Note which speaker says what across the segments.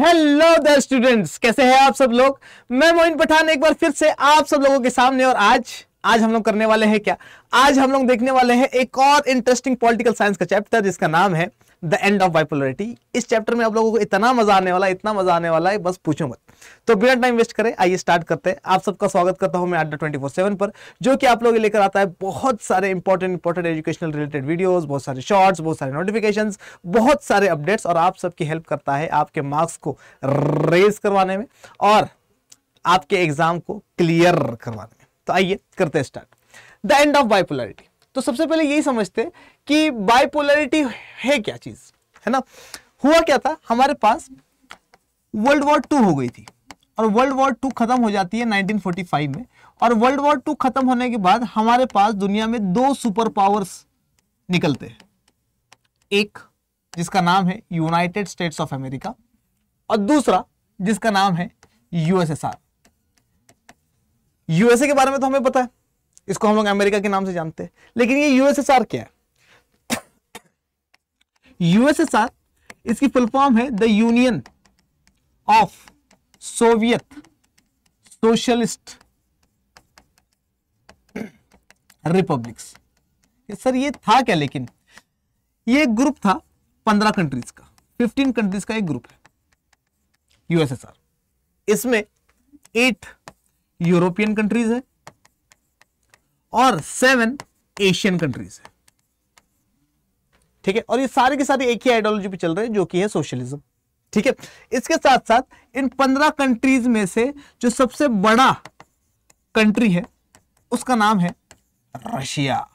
Speaker 1: hello the students कैसे हैं आप सब लोग मैं मोइन पठान एक बार फिर से आप सब लोगों के सामने और आज आज हम लोग करने वाले हैं क्या आज हम लोग देखने वाले हैं एक और इंटरेस्टिंग पॉलिटिकल साइंस का चैप्टर जिसका नाम है द एंड ऑफ बाइपोलरिटी इस चैप्टर में आप लोगों को इतना मजा आने वाला है इतना मजा आने वाला है बस पूछो मत तो बिना टाइम वेस्ट करें आइए स्टार्ट करते हैं आप सबका स्वागत करता हूं मैं अड्डा ट्वेंटी फोर सेवन पर जो कि आप लोग लेकर आता है बहुत सारे important important educational related video बहुत सारे शॉर्ट्स बहुत सारे नोटिफिकेशन बहुत सारे अपडेट्स और आप सबकी हेल्प करता है आपके मार्क्स को रेज करवाने में और आपके एग्जाम को क्लियर करवाने में तो आइए करते हैं start the end of bipolarity तो सबसे पहले यही समझते कि बाइपोलरिटी है क्या चीज है ना हुआ क्या था हमारे पास वर्ल्ड वॉर टू हो गई थी और वर्ल्ड वॉर टू खत्म हो जाती है 1945 में और वर्ल्ड वॉर टू खत्म होने के बाद हमारे पास दुनिया में दो सुपर पावर्स निकलते हैं एक जिसका नाम है यूनाइटेड स्टेट्स ऑफ अमेरिका और दूसरा जिसका नाम है यूएसएसआर यूएसए के बारे में तो हमें पता है इसको हम लोग अमेरिका के नाम से जानते हैं लेकिन ये यूएसएसआर क्या है यूएसएसआर इसकी फुल फॉर्म है the Union of Soviet Socialist Republics sir ये था क्या लेकिन ये ग्रुप था पंद्रह कंट्रीज का फिफ्टीन कंट्रीज का एक ग्रुप है यूएसएसआर इसमें एट यूरोपियन कंट्रीज है और सेवन एशियन कंट्रीज है ठीक है और ये सारे के सारे एक ही आइडियोलॉजी पे चल रहे हैं जो कि है सोशलिज्म ठीक है इसके साथ साथ इन पंद्रह कंट्रीज में से जो सबसे बड़ा कंट्री है उसका नाम है रशिया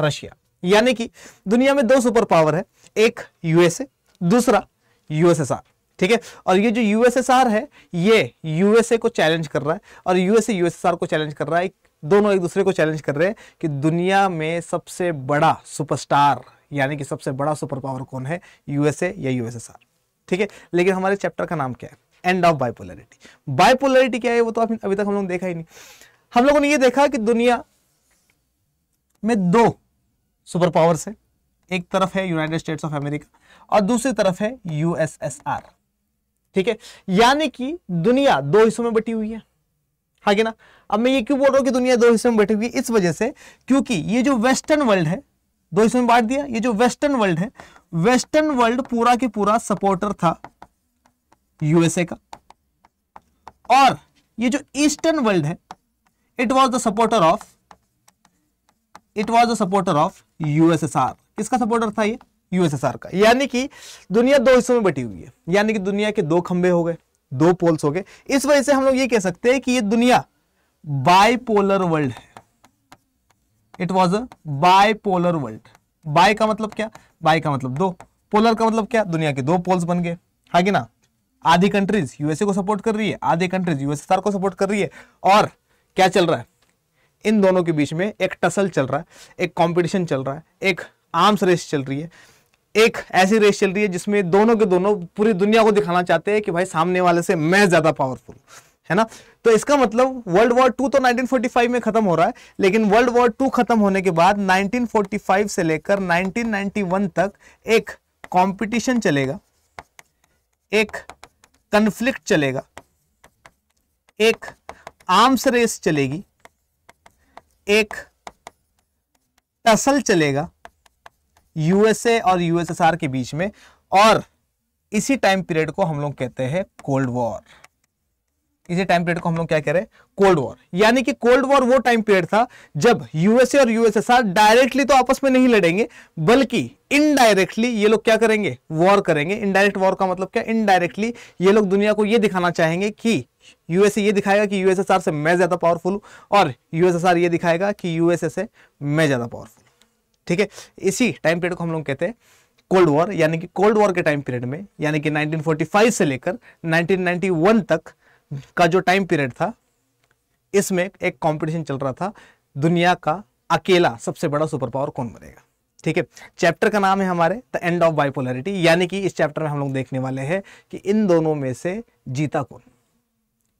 Speaker 1: रशिया यानी कि दुनिया में दो सुपर पावर है एक यूएसए दूसरा यूएसएसआर ठीक है और ये जो यूएसएसआर है ये यूएसए को चैलेंज कर रहा है और यूएसए यूएसएसआर को चैलेंज कर रहा है दोनों एक दूसरे को चैलेंज कर रहे हैं कि दुनिया में सबसे बड़ा सुपरस्टार यानी कि सबसे बड़ा सुपर पावर कौन है यूएसए या यूएसएसआर ठीक है लेकिन हमारे चैप्टर का नाम क्या है एंड ऑफ बाइपोलरिटी बाइपोलरिटी क्या है वो तो अभी तक हम लोग देखा ही नहीं हम लोगों ने ये देखा कि दुनिया में दो सुपर पावर्स है एक तरफ है यूनाइटेड स्टेट्स ऑफ अमेरिका और दूसरी तरफ है यूएसएसआर ठीक है यानी कि दुनिया दो हिस्सों में बटी हुई है है हाँ ना अब मैं ये क्यों बोल रहा हूँ कि दुनिया दो हिस्सों में बैठी हुई इस वजह से क्योंकि ये जो वेस्टर्न वर्ल्ड है दो हिस्सों में बांट दिया ये जो वेस्टर्न वर्ल्ड है वेस्टर्न वर्ल्ड पूरा के पूरा सपोर्टर था यूएसए का और ये जो ईस्टर्न वर्ल्ड है it was the supporter of it was the supporter of USSR किसका सपोर्टर था ये यूएसएसआर का यानी कि दुनिया दो हिस्सों में बटी हुई है यानी कि दुनिया के दो खंबे हो गए दो पोल्स हो गए इस वजह से हम लोग ये कह सकते हैं कि ये दुनिया बायपोलर वर्ल्ड है it was a bipolar world bi का मतलब क्या बाय का मतलब दो पोलर का मतलब क्या दुनिया के दो पोल्स बन गए हाँ कि ना आधी कंट्रीज यूएसए को सपोर्ट कर रही है आधी कंट्रीज यूएसएसआर को सपोर्ट कर रही है और क्या चल रहा है इन दोनों के बीच में एक टसल चल रहा है एक कंपटीशन चल रहा है एक आर्म्स रेस चल रही है एक ऐसी रेस चल रही है जिसमें दोनों के दोनों पूरी दुनिया को दिखाना चाहते हैं कि भाई सामने वाले से मैं ज्यादा पावरफुल है ना तो इसका मतलब वर्ल्ड वॉर टू तो 1945 में खत्म हो रहा है लेकिन वर्ल्ड वॉर टू खत्म होने के बाद 1945 से लेकर 1991 तक एक कंपटीशन चलेगा एक कंफ्लिक्ट चलेगा एक आर्म्स रेस चलेगी एक टसल चलेगा यूएसए और यूएसएसआर के बीच में और इसी टाइम पीरियड को हम लोग कहते हैं कोल्ड वॉर इसी टाइम पीरियड को हम लोग क्या कह रहे हैं कोल्ड वॉर यानी कि कोल्ड वॉर वो टाइम पीरियड था जब यूएसए और यूएसएसआर डायरेक्टली तो आपस में नहीं लड़ेंगे बल्कि इनडायरेक्टली ये लोग क्या करेंगे वॉर करेंगे इनडायरेक्ट वॉर का मतलब क्या इनडायरेक्टली ये लोग दुनिया को ये दिखाना चाहेंगे कि यूएसए ये दिखाएगा कि यूएसएसआर से मैं ज्यादा पावरफुल हूं और यूएसएसआर ये दिखाएगा कि यूएसए से मैं ज्यादा पावरफुल ठीक है इसी टाइम पीरियड को हम लोग कहते हैं कोल्ड वॉर यानी कि कोल्ड वॉर के टाइम पीरियड में यानी कि 1945 से लेकर 1991 तक का जो टाइम पीरियड था इसमें एक कंपटीशन चल रहा था दुनिया का अकेला सबसे बड़ा सुपर पावर कौन बनेगा ठीक है चैप्टर का नाम है हमारे द एंड ऑफ बाइपोलरिटी यानी कि इस चैप्टर में हम लोग देखने वाले हैं कि इन दोनों में से जीता कौन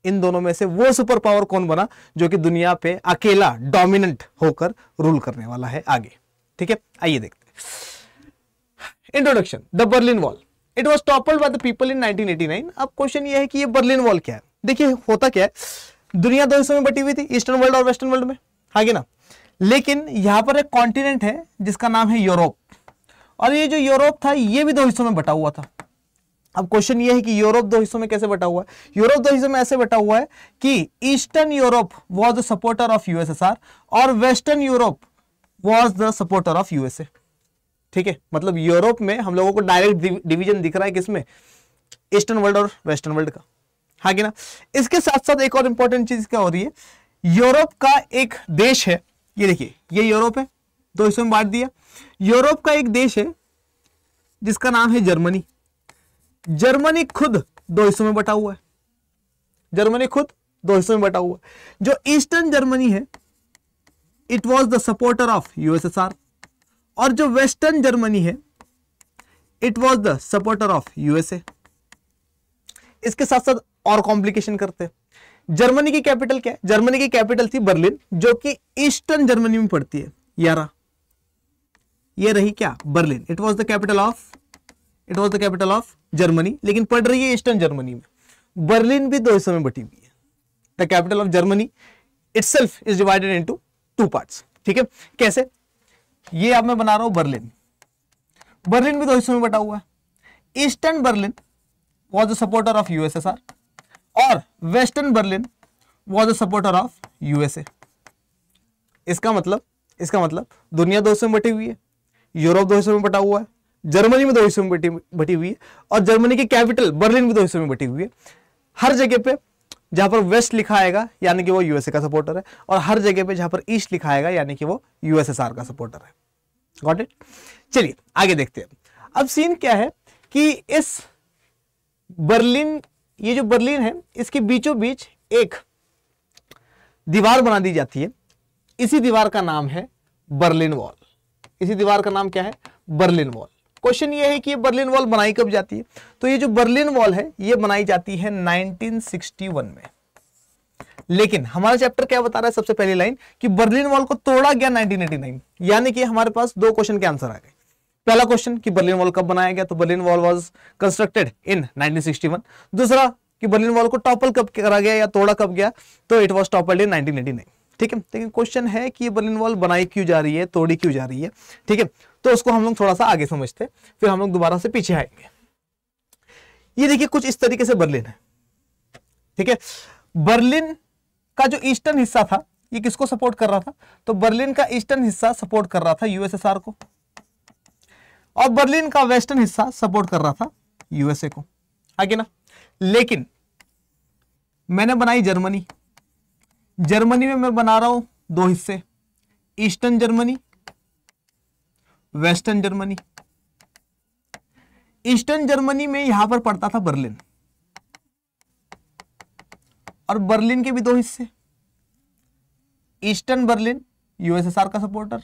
Speaker 1: इन दोनों में से वो सुपर पावर कौन बना जो कि दुनिया पे अकेला डोमिनेंट होकर रूल करने वाला है आगे ठीक है आइए देखते introduction the Berlin Wall it was topple by the people in 1989 अब क्वेश्चन ये है कि ये बर्लिन वॉल क्या है देखिए होता क्या है दुनिया दो हिस्सों में बटी हुई थी ईस्टर्न वर्ल्ड और वेस्टर्न वर्ल्ड में आगे ना लेकिन यहां पर एक कॉन्टिनेंट है जिसका नाम है यूरोप और ये जो यूरोप था ये भी दो हिस्सों में बटा हुआ था अब क्वेश्चन ये है कि यूरोप दो हिस्सों में कैसे बटा हुआ है यूरोप दो हिस्सों में ऐसे बटा हुआ है कि eastern Europe was the supporter of USSR और western Europe was the supporter of USA ठीक है मतलब यूरोप में हम लोगों को डायरेक्ट डिवीजन दिख रहा है किसमें ईस्टर्न वर्ल्ड और वेस्टर्न वर्ल्ड का हाँ कि ना इसके साथ साथ एक और इंपॉर्टेंट चीज क्या हो रही है यूरोप का एक देश है ये देखिए ये यूरोप है दो हिस्सों में बांट दिया यूरोप का एक देश है जिसका नाम है जर्मनी जर्मनी खुद दो हिस्सों में बटा हुआ है जर्मनी खुद दो हिस्सों में बटा हुआ है जो ईस्टर्न जर्मनी है it was the supporter of USSR और जो वेस्टर्न जर्मनी है it was the supporter of USA इसके साथ साथ और कॉम्प्लिकेशन करते हैं जर्मनी की कैपिटल क्या है जर्मनी की कैपिटल थी बर्लिन जो कि ईस्टर्न जर्मनी में पड़ती है यारा ये रही क्या Berlin it was the capital of it was the capital of Germany लेकिन पड़ रही है ईस्टर्न जर्मनी में बर्लिन भी दो हिस्सों में बटी हुई है the capital of Germany itself is divided into two parts ठीक है कैसे ये आप मैं बना रहा हूं बर्लिन बर्लिन भी दो हिस्सों में बटा हुआ है eastern Berlin was a supporter of USSR और western Berlin was a supporter of USA इसका मतलब इसका मतलब दुनिया दो हिस्सों में बटी हुई है यूरोप दो हिस्सों में बटा हुआ है जर्मनी में दो हिस्सों में बटी बटी हुई है और जर्मनी की कैपिटल बर्लिन भी दो हिस्सों में बटी हुई है हर जगह पे जहां पर वेस्ट लिखा आएगा यानी कि वो यूएसए का सपोर्टर है और हर जगह पे जहां पर ईस्ट लिखा आएगा यानी कि वो यूएसएसआर का सपोर्टर है गॉट इट चलिए आगे देखते हैं अब सीन क्या है कि इस बर्लिन ये जो बर्लिन है इसके बीचों बीच एक दीवार बना दी जाती है इसी दीवार का नाम है बर्लिन वॉल इसी दीवार का नाम क्या है बर्लिन वॉल क्वेश्चन ये है कि ये बर्लिन वॉल बनाई कब जाती है तो ये जो बर्लिन वॉल है ये बनाई जाती है 1961 में लेकिन हमारा चैप्टर क्या बता रहा है सबसे पहली लाइन कि बर्लिन वॉल को तोड़ा गया 1989 यानी कि हमारे पास दो क्वेश्चन के आंसर आ गए पहला क्वेश्चन कि बर्लिन वॉल कब बनाया गया तो Berlin Wall was constructed in nineteen दूसरा कि बर्लिन वॉल को टॉपल कब करा गया या तोड़ा कब गया तो it was toppled in nineteen ठीक है लेकिन क्वेश्चन है कि बर्लिन वॉल बनाई क्यों जा रही है तोड़ी क्यों जा रही है ठीक है तो उसको हम लोग थोड़ा सा आगे समझते हैं फिर हम लोग दोबारा से पीछे आएंगे ये देखिए कुछ इस तरीके से बर्लिन है ठीक है बर्लिन का जो ईस्टर्न हिस्सा था ये किसको सपोर्ट कर रहा था तो बर्लिन का ईस्टर्न हिस्सा सपोर्ट कर रहा था यूएसएसआर को और बर्लिन का वेस्टर्न हिस्सा सपोर्ट कर रहा था यूएसए को आगे ना लेकिन मैंने बनाई जर्मनी जर्मनी में मैं बना रहा हूं दो हिस्से eastern Germany western Germany eastern Germany में यहां पर पड़ता था बर्लिन और बर्लिन के भी दो हिस्से ईस्टर्न बर्लिन यूएसएसआर का सपोर्टर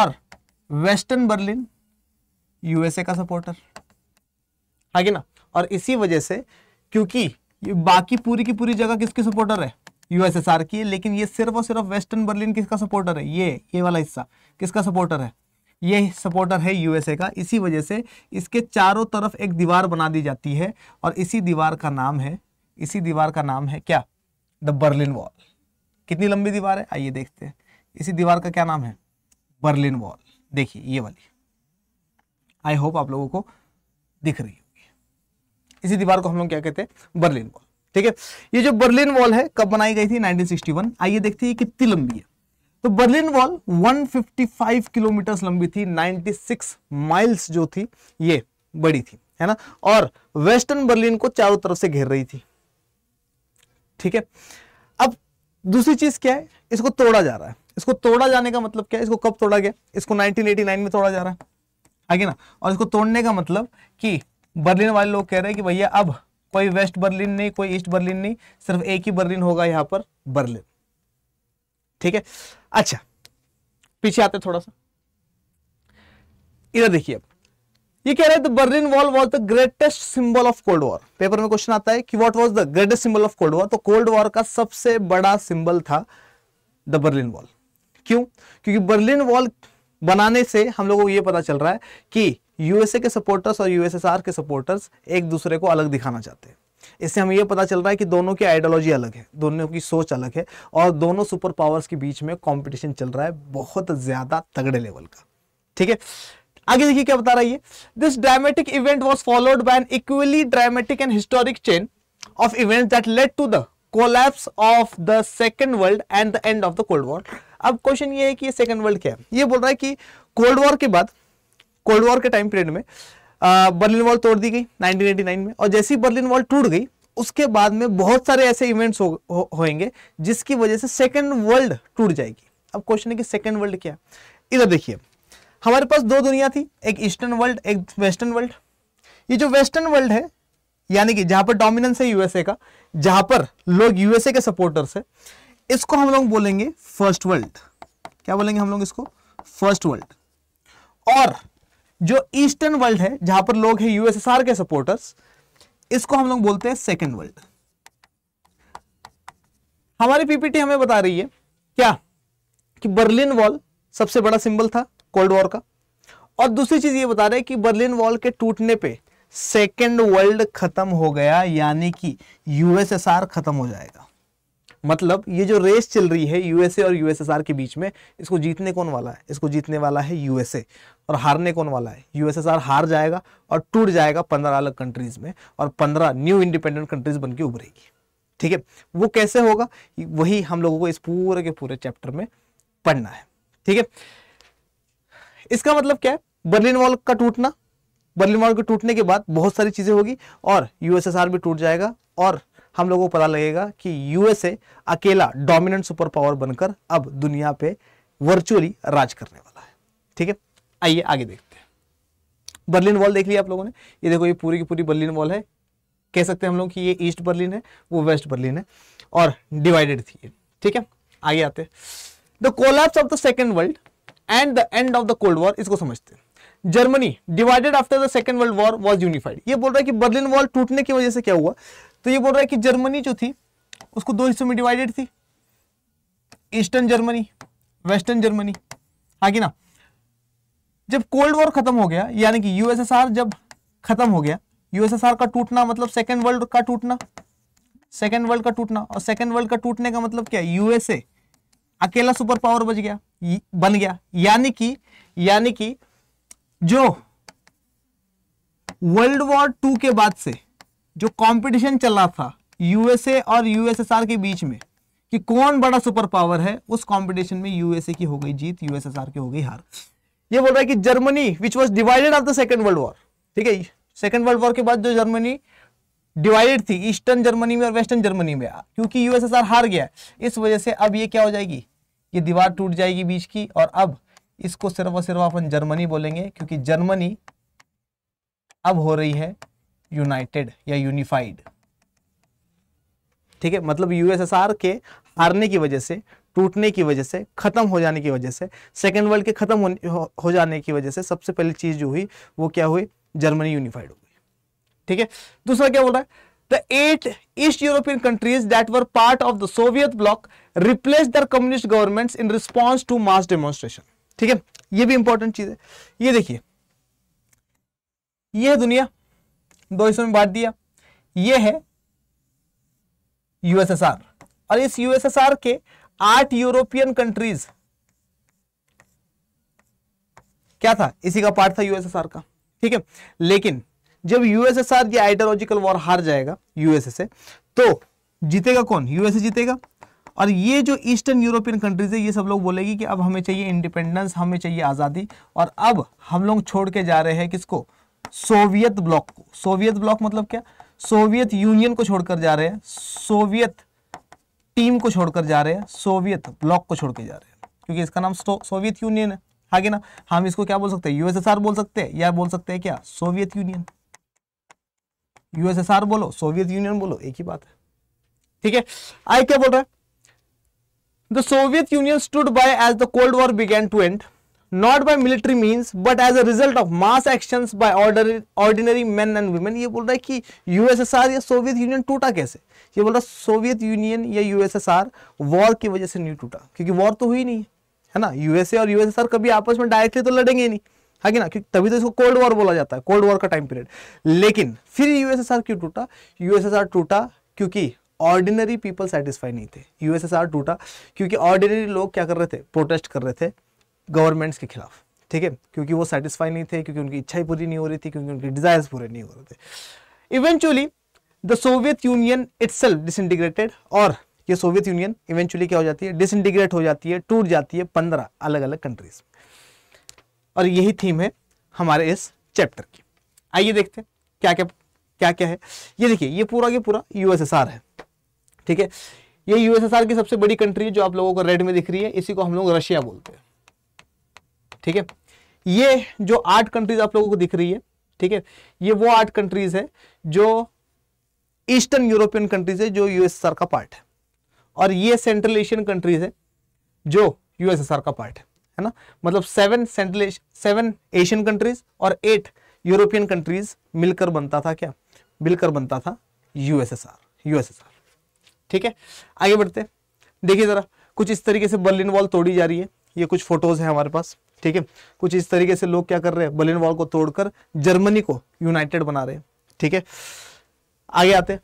Speaker 1: और वेस्टर्न बर्लिन यूएसए का सपोर्टर आगे ना और इसी वजह से क्योंकि ये बाकी पूरी की पूरी जगह किसके सपोर्टर है यूएसएसआर की लेकिन ये सिर्फ और सिर्फ वेस्टर्न बर्लिन किसका सपोर्टर है ये ये वाला हिस्सा किसका सपोर्टर है ये सपोर्टर है यूएसए का इसी वजह से इसके चारों तरफ एक दीवार बना दी जाती है और इसी दीवार का नाम है इसी दीवार का नाम है क्या द बर्लिन वॉल कितनी लंबी दीवार है आइए देखते हैं इसी दीवार का क्या नाम है बर्लिन वॉल देखिए ये वाली आई होप आप लोगों को दिख रही है इसी दीवार को हम लोग क्या कहते हैं बर्लिन वॉल ठीक है ये जो बर्लिन वॉल है कब बनाई गई थी 1961 आइए देखते हैं कितनी लंबी है तो बर्लिन वॉल 155 किलोमीटर लंबी थी 96 माइल्स जो थी ये बड़ी थी है ना और वेस्टर्न बर्लिन को चारों तरफ से घेर रही थी ठीक है अब दूसरी चीज क्या है इसको तोड़ा जा रहा है इसको तोड़ा जाने का मतलब क्या है इसको कब तोड़ा गया इसको 1989 में तोड़ा जा रहा है आगे ना और इसको तोड़ने का मतलब कि बर्लिन वाले लोग कह रहे हैं कि भैया अब कोई वेस्ट बर्लिन नहीं कोई ईस्ट बर्लिन नहीं सिर्फ एक ही बर्लिन होगा यहां पर बर्लिन ठीक है अच्छा पीछे आते थोड़ा सा इधर देखिए अब ये कह रहे हैं Berlin Wall was the greatest symbol of cold war paper में क्वेश्चन आता है कि what was the greatest symbol of cold war तो कोल्ड वॉर का सबसे बड़ा सिंबल था द बर्लिन वॉल क्यों क्योंकि बर्लिन वॉल बनाने से हम लोगों को ये पता चल रहा है कि यूएसए के सपोर्टर्स और यूएसएसआर के सपोर्टर्स एक दूसरे को अलग दिखाना चाहते हैं इससे हमें यह पता चल रहा है कि दोनों की आइडियोलॉजी अलग है दोनों की सोच अलग है और दोनों सुपर पावर्स के बीच में कंपटीशन चल रहा है बहुत ज़्यादा तगड़े लेवल का ठीक है आगे देखिए क्या बता रहा है this dramatic event was followed by an equally dramatic and historic chain of event that led to the collapse of the second world and the end of the cold war अब क्वेश्चन ये है कि ये second world क्या है ये बोल रहा है कि कोल्ड वॉर के बाद कोल्ड वॉर के टाइम पीरियड में बर्लिन वॉल तोड़ दी गई 1989 में और जैसी बर्लिन वॉल टूट गई उसके बाद में बहुत सारे ऐसे इवेंट्स हो, हो, होंगे जिसकी वजह से सेकेंड वर्ल्ड टूट जाएगी अब क्वेश्चन है कि सेकेंड वर्ल्ड क्या है इधर देखिए हमारे पास दो दुनिया थी एक ईस्टर्न वर्ल्ड एक वेस्टर्न वर्ल्ड ये जो वेस्टर्न वर्ल्ड है यानी कि जहां पर डोमिनेंस है यूएसए का जहां पर लोग यूएसए के सपोर्टर्स है इसको हम लोग बोलेंगे फर्स्ट वर्ल्ड क्या बोलेंगे हम लोग इसको फर्स्ट वर्ल्ड और जो ईस्टर्न वर्ल्ड है जहां पर लोग हैं यूएसएसआर के सपोर्टर्स इसको हम लोग बोलते हैं सेकेंड वर्ल्ड हमारी पीपीटी हमें बता रही है क्या कि बर्लिन वॉल सबसे बड़ा सिंबल था कोल्ड वॉर का और दूसरी चीज ये बता रहे हैं कि बर्लिन वॉल के टूटने पे सेकेंड वर्ल्ड खत्म हो गया यानी कि यूएसएसआर खत्म हो जाएगा मतलब ये जो रेस चल रही है यूएसए और यूएसएसआर के बीच में इसको जीतने कौन वाला है इसको जीतने वाला है यूएसए और हारने कौन वाला है यूएसएसआर हार जाएगा और टूट जाएगा पंद्रह अलग कंट्रीज में और पंद्रह न्यू इंडिपेंडेंट कंट्रीज बन के उभरेगी ठीक है वो कैसे होगा वही हम लोगों को इस पूरे के पूरे चैप्टर में पढ़ना है ठीक है इसका मतलब क्या है बर्लिन वॉल का टूटना बर्लिन वॉल के टूटने के बाद बहुत सारी चीजें होगी और यूएसएसआर भी टूट जाएगा और हम लोगों को पता लगेगा कि यूएसए अकेला डोमिनेंट सुपर पावर बनकर अब दुनिया पे वर्चुअली राज करने वाला है ठीक है आइए आगे देखते हैं बर्लिन वॉल देख लिया आप लोगों ने ये देखो ये पूरी की पूरी बर्लिन वॉल है कह सकते हैं हम लोग कि ये ईस्ट बर्लिन है वो वेस्ट बर्लिन है और डिवाइडेड थी ठीक है आगे आते the collapse of the second world and the end of the cold war इसको समझते हैं Germany divided after the second world war was unified ये बोल रहा है कि बर्लिन वॉल टूटने की वजह से क्या हुआ तो ये बोल रहा है कि जर्मनी जो थी उसको दो हिस्सों में डिवाइडेड थी ईस्टर्न जर्मनी वेस्टर्न जर्मनी आगे कि ना जब कोल्ड वॉर खत्म हो गया यानी कि यूएसएसआर जब खत्म हो गया यूएसएसआर का टूटना मतलब सेकेंड वर्ल्ड का टूटना सेकेंड वर्ल्ड का टूटना और सेकेंड वर्ल्ड का टूटने का मतलब क्या यूएसए अकेला सुपर पावर बच गया बन गया यानी कि यानी कि जो वर्ल्ड वॉर टू के बाद से जो कंपटीशन चल रहा था यूएसए और यूएसएसआर के बीच में कि कौन बड़ा सुपर पावर है उस कंपटीशन में यूएसए की हो गई जीत यूएसएसआर की हो गई हार ये बोल रहा है कि Germany which was divided the second world war ठीक है सेकेंड वर्ल्ड वॉर के बाद जो जर्मनी डिवाइडेड थी ईस्टर्न जर्मनी में और वेस्टर्न जर्मनी में क्योंकि यूएसएसआर हार गया इस वजह से अब ये क्या हो जाएगी ये दीवार टूट जाएगी बीच की और अब इसको सिर्फ और सिर्फ अपन जर्मनी बोलेंगे क्योंकि जर्मनी अब हो रही है यूनाइटेड या यूनिफाइड ठीक है मतलब यूएसएसआर के हारने की वजह से टूटने की वजह से खत्म हो जाने की वजह से सेकेंड वर्ल्ड के खत्म हो, हो, जाने की वजह से सबसे पहली चीज जो हुई वो क्या हुई जर्मनी यूनिफाइड हो गई ठीक है दूसरा क्या बोल रहा है the eight east European countries that were part of the Soviet bloc replace their communist government in response to mass demonstration ठीक है ये भी इंपॉर्टेंट चीज है ये देखिए ये दुनिया दो हिस्सों में बांट दिया ये है यूएसएसआर और इस यूएसएसआर के आठ यूरोपियन कंट्रीज क्या था इसी का पार्ट था यूएसएसआर का ठीक है लेकिन जब यूएसएसआर की आइडियोलॉजिकल वॉर हार जाएगा यूएसए से तो जीतेगा कौन यूएसए जीतेगा और ये जो ईस्टर्न यूरोपियन कंट्रीज है ये सब लोग बोलेगी कि अब हमें चाहिए इंडिपेंडेंस हमें चाहिए आज़ादी और अब हम लोग छोड़ के जा रहे हैं किसको सोवियत ब्लॉक को सोवियत ब्लॉक मतलब क्या सोवियत यूनियन को छोड़कर जा रहे हैं सोवियत टीम को छोड़कर जा रहे हैं सोवियत ब्लॉक को छोड़कर जा रहे हैं क्योंकि इसका नाम सोवियत यूनियन है आगे ना हम इसको क्या बोल सकते हैं यूएसएसआर बोल सकते हैं या बोल सकते हैं क्या सोवियत यूनियन यूएसएसआर बोलो सोवियत यूनियन बोलो एक ही बात है ठीक है आई क्या बोल रहा है the Soviet Union stood by as the cold war began to end not by military means but as a result of mass action by ordinary man and women ये बोल रहा है कि यूएसएसआर या सोवियत यूनियन टूटा कैसे ये बोल रहा है सोवियत यूनियन या यूएसएसआर वॉर की वजह से नहीं टूटा क्योंकि वॉर तो हुई नहीं है ना यूएसए और यूएसएसआर कभी आपस में डायरेक्टली तो लड़ेंगे नहीं है कि ना क्योंकि तभी तो इसको कोल्ड वॉर बोला जाता है कोल्ड वॉर का टाइम पीरियड लेकिन फिर यूएसएसआर क्यों टूटा यूएसएसआर टूटा क्योंकि ऑर्डिनरी पीपल सेटिस्फाई नहीं थे यूएसएसआर टूटा क्योंकि ऑर्डिनरी लोग क्या कर रहे थे प्रोटेस्ट कर रहे थे गवर्नमेंट्स के खिलाफ ठीक है क्योंकि वो सेटिस्फाई नहीं थे क्योंकि उनकी इच्छाएं पूरी नहीं हो रही थी क्योंकि उनके डिजायर्स पूरे नहीं हो रहे थे eventually the Soviet Union its disintegrated और ये सोवियत यूनियन इवेंचुअली क्या हो जाती है डिसइंटीग्रेट हो जाती है टूट जाती है पंद्रह अलग अलग कंट्रीज और यही थीम है हमारे इस चैप्टर की आइए देखते हैं क्या क्या क्या क्या है ये देखिए ये पूरा के पूरा यूएसएसआर है ठीक है ये यूएसएसआर की सबसे बड़ी कंट्री है जो आप लोगों को रेड में दिख रही है इसी को हम लोग रशिया बोलते हैं ठीक है ये जो आठ कंट्रीज आप लोगों को दिख रही है ठीक है ये वो आठ कंट्रीज है जो ईस्टर्न यूरोपियन कंट्रीज है जो यूएसएसआर का पार्ट है और ये सेंट्रल एशियन कंट्रीज है जो यूएसएसआर का पार्ट है है ना मतलब seven central seven Asian countries और एट यूरोपियन कंट्रीज मिलकर बनता था क्या मिलकर बनता था यूएसएसआर यूएसएसआर ठीक है आगे बढ़ते देखिए जरा कुछ इस तरीके से बर्लिन वॉल तोड़ी जा रही है ये कुछ फोटोज है हमारे पास ठीक है कुछ इस तरीके से लोग क्या कर रहे हैं बर्लिन वॉल को तोड़कर जर्मनी को यूनाइटेड बना रहे हैं ठीक है आगे आते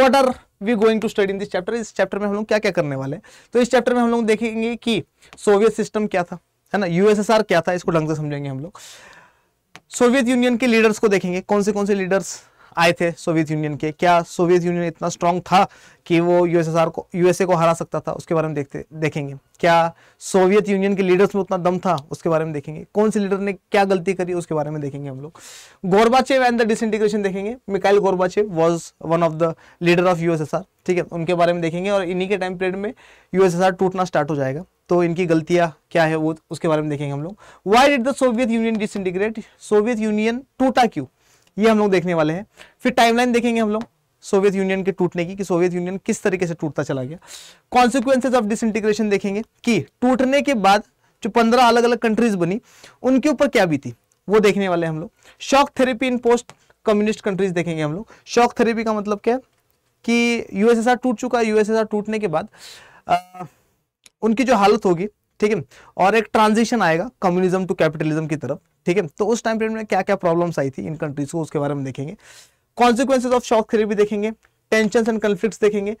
Speaker 1: what are we going to study in this chapter इस चैप्टर में हम लोग क्या क्या करने वाले हैं तो इस चैप्टर में हम लोग देखेंगे कि सोवियत सिस्टम क्या था है ना यूएसएसआर क्या था इसको ढंग से समझेंगे हम लोग सोवियत यूनियन के लीडर्स को देखेंगे कौन से कौन से लीडर्स आए थे सोवियत यूनियन के क्या सोवियत यूनियन इतना स्ट्रांग था कि वो यूएसएसआर को यूएसए को हरा सकता था उसके बारे में देखते देखेंगे क्या सोवियत यूनियन के लीडर्स में उतना दम था उसके बारे में देखेंगे कौन से लीडर ने क्या गलती करी उसके बारे में देखेंगे हम लोग गोरबाचेव एंड द डिसइंटीग्रेशन देखेंगे Mikhail Gorbachev was one of the leader of USSR ठीक है उनके बारे में देखेंगे और इन्हीं के टाइम पीरियड में यूएसएसआर टूटना स्टार्ट हो जाएगा तो इनकी गलतियां क्या है वो उसके बारे में देखेंगे हम लोग why did the Soviet Union disintegrate Soviet Union टूटा क्यों ये हम लोग देखने वाले हैं फिर टाइमलाइन देखेंगे हम लोग सोवियत यूनियन के टूटने की कि सोवियत यूनियन किस तरीके से टूटता चला गया कॉन्सिक्वेंसेज ऑफ डिसइंटीग्रेशन देखेंगे कि टूटने के बाद जो पंद्रह अलग अलग कंट्रीज बनी उनके ऊपर क्या बीती वो देखने वाले हम लोग shock therapy in post communist countries देखेंगे हम लोग शॉक थेरेपी का मतलब क्या है कि यूएसएसआर टूट चुका है यूएसएसआर टूटने के बाद आ, उनकी जो हालत होगी ठीक है और एक ट्रांजिशन आएगा कम्युनिज्म टू कैपिटलिज्म की तरफ ठीक है तो उस टाइम पीरियड में क्या क्या प्रॉब्लम्स आई थी इन कंट्रीज को उसके बारे में देखेंगे कॉन्सिक्वेंसेज ऑफ शॉक थ्री भी देखेंगे टेंशन एंड कंफ्लिक्ट देखेंगे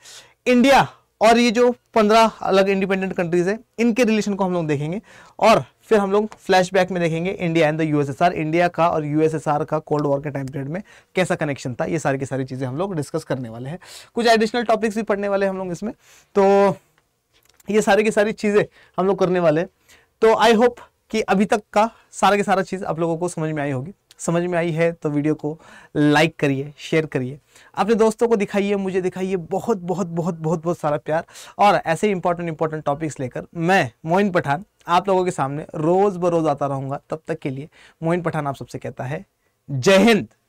Speaker 1: इंडिया और ये जो पंद्रह अलग इंडिपेंडेंट कंट्रीज है इनके रिलेशन को हम लोग देखेंगे और फिर हम लोग फ्लैशबैक में देखेंगे India and the USSR India का और यूएसएसआर का कोल्ड वॉर के टाइम पीरियड में कैसा कनेक्शन था ये सारी की सारी चीज़ें हम लोग डिस्कस करने वाले हैं कुछ एडिशनल टॉपिक्स भी पढ़ने वाले हम लोग इसमें तो ये सारी की सारी चीज़ें हम लोग करने वाले हैं तो आई होप कि अभी तक का सारा के सारा चीज़ आप लोगों को समझ में आई होगी समझ में आई है तो वीडियो को लाइक करिए शेयर करिए अपने दोस्तों को दिखाइए मुझे दिखाइए बहुत बहुत बहुत बहुत बहुत सारा प्यार और ऐसे इंपॉर्टेंट इंपॉर्टेंट टॉपिक्स लेकर मैं मोइन पठान आप लोगों के सामने रोज़ बरोज़ आता रहूँगा तब तक के लिए मोइन पठान आप सबसे कहता है जय हिंद